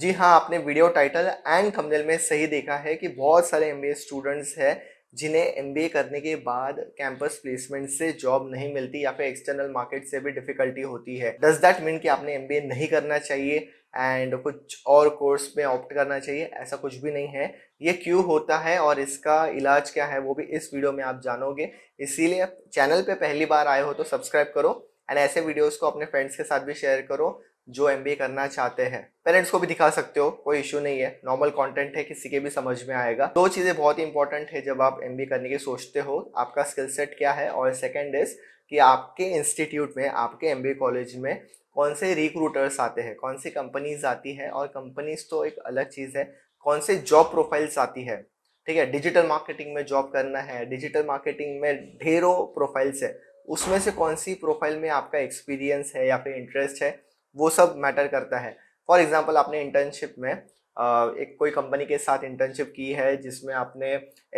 जी हाँ आपने video title and thumbnail में सही देखा है कि बहुत सारे एम स्टूडेंट्स हैं जिन्हें एम करने के बाद कैंपस प्लेसमेंट से जॉब नहीं मिलती या फिर एक्सटर्नल मार्केट से भी डिफिकल्टी होती है डज दैट मीन कि आपने एम नहीं करना चाहिए एंड कुछ और कोर्स में ऑप्ट करना चाहिए ऐसा कुछ भी नहीं है ये क्यों होता है और इसका इलाज क्या है वो भी इस वीडियो में आप जानोगे इसीलिए चैनल पर पहली बार आए हो तो सब्सक्राइब करो एंड ऐसे वीडियोस को अपने फ्रेंड्स के साथ भी शेयर करो जो एम करना चाहते हैं पेरेंट्स को भी दिखा सकते हो कोई इशू नहीं है नॉर्मल कंटेंट है किसी के भी समझ में आएगा दो चीज़ें बहुत ही इंपॉर्टेंट है जब आप एम करने की सोचते हो आपका स्किल सेट क्या है और सेकेंड इज कि आपके इंस्टीट्यूट में आपके एम कॉलेज में कौन से रिक्रूटर्स आते हैं कौन सी कंपनीज आती है और कंपनीज तो एक अलग चीज़ है कौन से जॉब प्रोफाइल्स आती है ठीक है डिजिटल मार्केटिंग में जॉब करना है डिजिटल मार्केटिंग में ढेरों प्रोफाइल्स है उसमें से कौन सी प्रोफाइल में आपका एक्सपीरियंस है या फिर इंटरेस्ट है वो सब मैटर करता है फॉर एग्ज़ाम्पल आपने इंटर्नशिप में एक कोई कंपनी के साथ इंटर्नशिप की है जिसमें आपने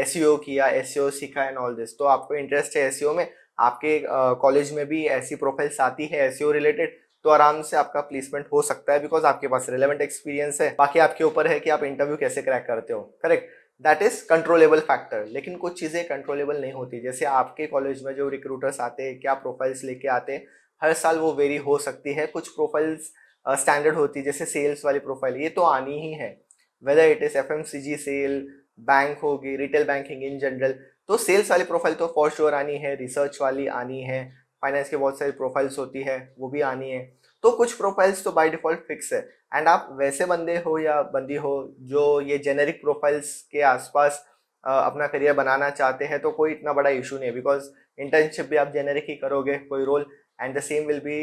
एस e किया एस e सीखा एंड ऑल दिस तो आपको इंटरेस्ट है एस e में आपके कॉलेज में भी ऐसी प्रोफाइल्स आती है एस रिलेटेड तो आराम से आपका प्लेसमेंट हो सकता है बिकॉज आपके पास रिलेवेंट एक्सपीरियंस है बाकी आपके ऊपर है कि आप इंटरव्यू कैसे क्रैक करते हो correct that is controllable factor लेकिन कुछ चीज़ें कंट्रोलेबल नहीं होती जैसे आपके कॉलेज में जो रिक्रूटर्स आते हैं क्या प्रोफाइल्स लेके आते हैं हर साल वो वेरी हो सकती है कुछ प्रोफाइल्स स्टैंडर्ड होती है जैसे सेल्स वाली प्रोफाइल ये तो आनी ही है whether it is F sell bank होगी रिटेल बैंकिंग इन जनरल तो सेल्स वाली प्रोफाइल तो फॉर श्योर आनी है रिसर्च वाली आनी है फाइनेंस के बहुत सारी प्रोफाइल्स होती है वो भी आनी है तो कुछ प्रोफाइल्स तो बाय डिफॉल्ट फिक्स है एंड आप वैसे बंदे हो या बंदी हो जो ये जेनेरिक प्रोफाइल्स के आसपास अपना करियर बनाना चाहते हैं तो कोई इतना बड़ा इशू नहीं है बिकॉज इंटर्नशिप भी आप जेनेरिक ही करोगे कोई role and the same will be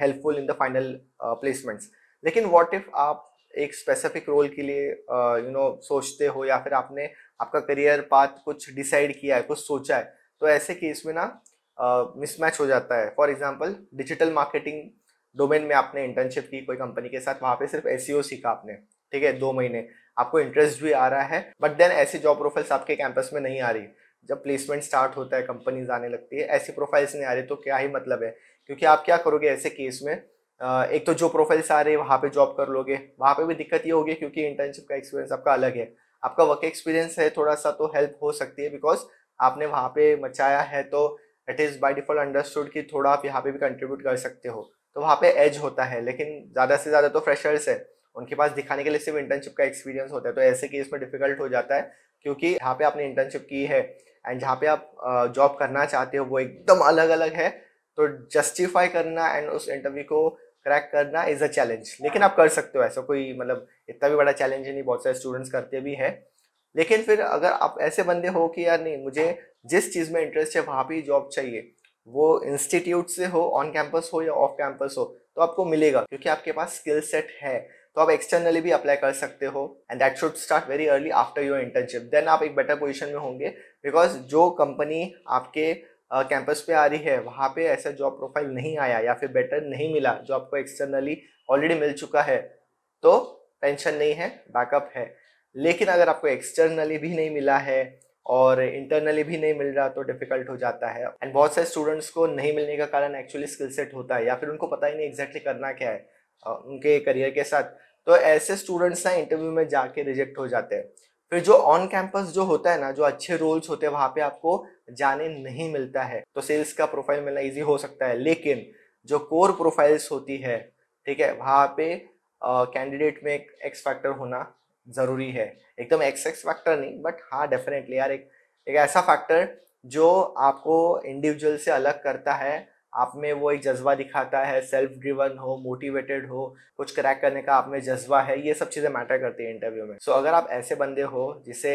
helpful in the final placements लेकिन वॉट इफ आप एक स्पेसिफिक रोल के लिए यू uh, नो सोचते हो या फिर आपने आपका करियर पाथ कुछ डिसाइड किया है कुछ सोचा है तो ऐसे केस में ना मिसमैच uh, हो जाता है for example digital marketing domain में आपने इंटर्नशिप की कोई कंपनी के साथ वहाँ पे सिर्फ एस e सीखा आपने ठीक है दो महीने आपको इंटरेस्ट भी आ रहा है बट देन ऐसी जॉब प्रोफाइल्स आपके कैंपस में नहीं आ रही जब प्लेसमेंट स्टार्ट होता है कंपनीज आने लगती है ऐसी प्रोफाइल्स नहीं आ रही तो क्या ही मतलब है क्योंकि आप क्या करोगे ऐसे केस में एक तो जो प्रोफाइल्स आ रहे हैं वहाँ पे जॉब कर लोगे वहाँ पे भी दिक्कत ये होगी क्योंकि इंटर्नशिप का एक्सपीरियंस आपका अलग है आपका वर्क एक्सपीरियंस है थोड़ा सा तो हेल्प हो सकती है बिकॉज आपने वहाँ पे मचाया है तो it is by default understood कि थोड़ा आप यहाँ पे भी कंट्रीब्यूट कर सकते हो तो वहाँ पे एज होता है लेकिन ज़्यादा से ज़्यादा तो फ्रेशर्स है उनके पास दिखाने के लिए सिर्फ इंटर्नशिप का एक्सपीरियंस होता है तो ऐसे केस में डिफिकल्ट हो जाता है क्योंकि यहाँ पे आपने इंटर्नशिप की है एंड जहाँ पे आप जॉब करना चाहते हो वो एकदम अलग अलग है तो जस्टिफाई करना एंड उस इंटरव्यू को क्रैक करना इज़ अ चैलेंज लेकिन आप कर सकते हो ऐसा कोई मतलब इतना भी बड़ा चैलेंज नहीं बहुत सारे स्टूडेंट्स करते भी हैं लेकिन फिर अगर आप ऐसे बंदे हो कि यार नहीं मुझे जिस चीज़ में इंटरेस्ट है वहाँ पर जॉब चाहिए वो इंस्टीट्यूट से हो ऑन कैंपस हो या ऑफ कैंपस हो तो आपको मिलेगा क्योंकि आपके पास स्किल सेट है तो आप एक्सटर्नली भी अप्लाई कर सकते हो and that should start very early after your internship then आप एक बेटर पोजीशन में होंगे बिकॉज जो कंपनी आपके कैंपस uh, पे आ रही है वहाँ पे ऐसा जॉब प्रोफाइल नहीं आया या फिर बेटर नहीं मिला जो आपको एक्सटर्नली ऑलरेडी मिल चुका है तो टेंशन नहीं है बैकअप है लेकिन अगर आपको एक्सटर्नली भी नहीं मिला है और इंटरनली भी नहीं मिल रहा तो डिफिकल्ट हो जाता है एंड बहुत सारे स्टूडेंट्स को नहीं मिलने का कारण एक्चुअली स्किल सेट होता है या फिर उनको पता ही नहीं एग्जैक्टली exactly करना क्या है उनके करियर के साथ तो ऐसे स्टूडेंट्स ना इंटरव्यू में जाके रिजेक्ट हो जाते हैं फिर जो ऑन कैंपस जो होता है ना जो अच्छे रोल्स होते हैं वहाँ पे आपको जाने नहीं मिलता है तो सेल्स का प्रोफाइल मिलना इजी हो सकता है लेकिन जो कोर प्रोफाइल्स होती है ठीक है वहाँ पे कैंडिडेट में एक एक्स फैक्टर होना ज़रूरी है एकदम एक्स एक्स फैक्टर नहीं बट हाँ डेफिनेटली यार एक एक ऐसा फैक्टर जो आपको इंडिविजुअल से अलग करता है आप में वो एक जज्बा दिखाता है सेल्फ ड्रिवन हो मोटिवेटेड हो कुछ क्रैक करने का आप में जज्बा है ये सब चीज़ें मैटर करती है इंटरव्यू में सो so, अगर आप ऐसे बंदे हो जिसे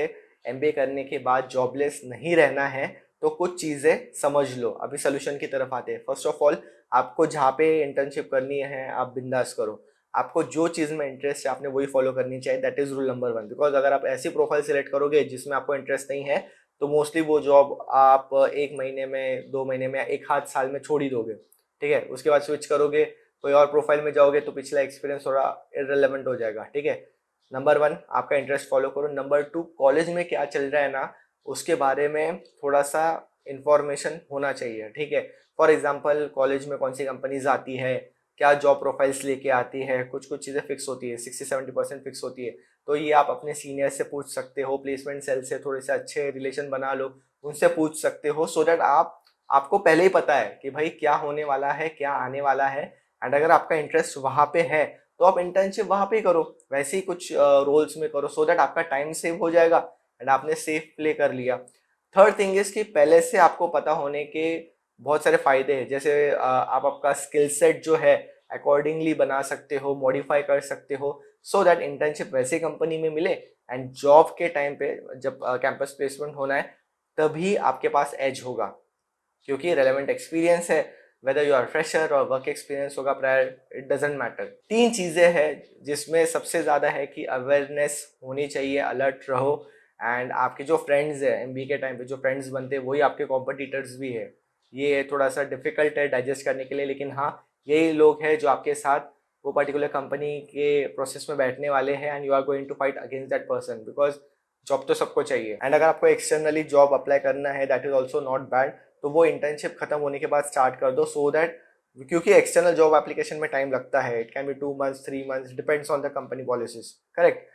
एम करने के बाद जॉबलेस नहीं रहना है तो कुछ चीज़ें समझ लो अभी सोल्यूशन की तरफ आते हैं फर्स्ट ऑफ ऑल आपको जहाँ पे इंटर्नशिप करनी है आप बिंदास करो आपको जो चीज़ में इंटरेस्ट है आपने वही फॉलो करनी चाहिए that is rule number one because अगर आप ऐसी प्रोफाइल सेलेक्ट करोगे जिसमें आपको इंटरेस्ट नहीं है तो मोस्टली वो जॉब आप एक महीने में दो महीने में एक हाथ साल में छोड़ ही दोगे ठीक है उसके बाद स्विच करोगे कोई और प्रोफाइल में जाओगे तो पिछला एक्सपीरियंस थोड़ा इरेलीवेंट हो जाएगा ठीक है नंबर वन आपका इंटरेस्ट फॉलो करो नंबर टू कॉलेज में क्या चल रहा है ना उसके बारे में थोड़ा सा इन्फॉर्मेशन होना चाहिए ठीक है फॉर एग्जाम्पल कॉलेज में कौन सी कंपनीज आती है क्या जॉब प्रोफाइल्स लेके आती है कुछ कुछ चीज़ें फिक्स होती है सिक्सटी सेवेंटी परसेंट फिक्स होती है तो ये आप अपने सीनियर से पूछ सकते हो प्लेसमेंट सेल से थोड़े से अच्छे रिलेशन बना लो उनसे पूछ सकते हो सो so डैट आप आपको पहले ही पता है कि भाई क्या होने वाला है क्या आने वाला है एंड अगर आपका इंटरेस्ट वहाँ पे है तो आप इंटर्नशिप वहाँ पे करो वैसे ही कुछ रोल्स में करो सो so दैट आपका टाइम सेव हो जाएगा एंड आपने सेफ प्ले कर लिया थर्ड थिंग इज कि पहले से आपको पता होने के बहुत सारे फ़ायदे हैं जैसे आप आपका स्किल सेट जो है अकॉर्डिंगली बना सकते हो मॉडिफाई कर सकते हो सो दैट इंटर्नशिप वैसे कंपनी में मिले एंड जॉब के टाइम पे जब कैंपस प्लेसमेंट होना है तभी आपके पास एज होगा क्योंकि रेलिवेंट एक्सपीरियंस है वेदर यू आर फ्रेशर और वर्क एक्सपीरियंस होगा प्रायर इट डजेंट मैटर तीन चीज़ें हैं जिसमें सबसे ज़्यादा है कि अवेयरनेस होनी चाहिए अलर्ट रहो एंड आपके जो फ्रेंड्स हैं एम के टाइम पे जो फ्रेंड्स बनते हैं वही आपके कॉम्पिटिटर्स भी है ये थोड़ा सा डिफ़िकल्ट है डाइजेस्ट करने के लिए लेकिन हाँ यही लोग हैं जो आपके साथ वो पर्टिकुलर कंपनी के प्रोसेस में बैठने वाले हैं and you are going to fight against that person because job तो सबको चाहिए एंड अगर आपको एक्सटर्नली जॉब अप्लाई करना है that is also not bad तो वो इंटर्नशिप खत्म होने के बाद स्टार्ट कर दो सो so दैट क्योंकि एक्सटर्नल जॉब एप्लीकेशन में टाइम लगता है it can be two months three months depends on the company policies correct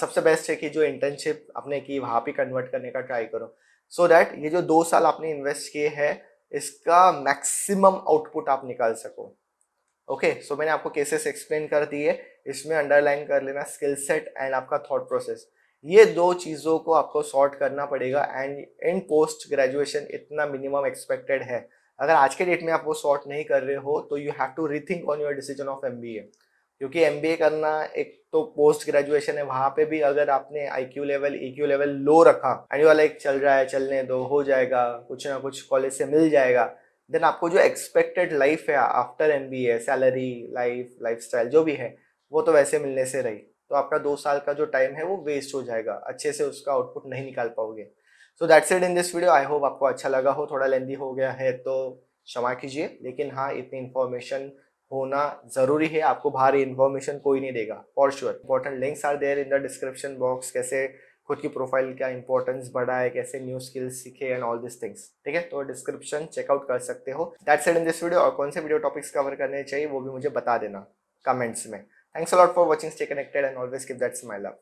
सबसे बेस्ट है कि जो इंटर्नशिप अपने की वहाँ पे कन्वर्ट करने का ट्राई करो सो so दैट ये जो दो साल आपने इन्वेस्ट किए हैं इसका मैक्सिमम आउटपुट आप निकाल सको ओके okay, सो so मैंने आपको केसेस एक्सप्लेन कर दिए इसमें अंडरलाइन कर लेना स्किल सेट एंड आपका थॉट प्रोसेस ये दो चीज़ों को आपको सॉर्ट करना पड़ेगा एंड इन पोस्ट ग्रेजुएशन इतना मिनिमम एक्सपेक्टेड है अगर आज के डेट में आप वो सॉर्ट नहीं कर रहे हो तो you have to rethink on your decision of M B A क्योंकि एम करना एक तो पोस्ट ग्रेजुएशन है वहाँ पे भी अगर आपने I Q level E Q level low रखा एंड वाला एक चल रहा है चलने दो हो जाएगा कुछ ना कुछ कॉलेज से मिल जाएगा देन आपको जो एक्सपेक्टेड लाइफ है after M B A salary life lifestyle जो भी है वो तो वैसे मिलने से रही तो आपका दो साल का जो टाइम है वो वेस्ट हो जाएगा अच्छे से उसका आउटपुट नहीं निकाल पाओगे so that's it in this video I hope आपको अच्छा लगा हो थोड़ा लेंदी हो गया है तो क्षमा कीजिए लेकिन हाँ इतनी इन्फॉर्मेशन होना जरूरी है आपको भारी इन्फॉर्मेशन कोई नहीं देगा for sure important links are there in the description box कैसे खुद की प्रोफाइल का इंपॉर्टेंस बढ़ाए कैसे न्यू स्किल्स सीखे एंड ऑल दिस थिंग्स ठीक है तो डिस्क्रिप्शन चेकआउट कर सकते हो that said in this video और कौन से वीडियो टॉपिक्स कवर करने चाहिए वो भी मुझे बता देना कमेंट्स में thanks a lot for watching stay connected and always give that smile up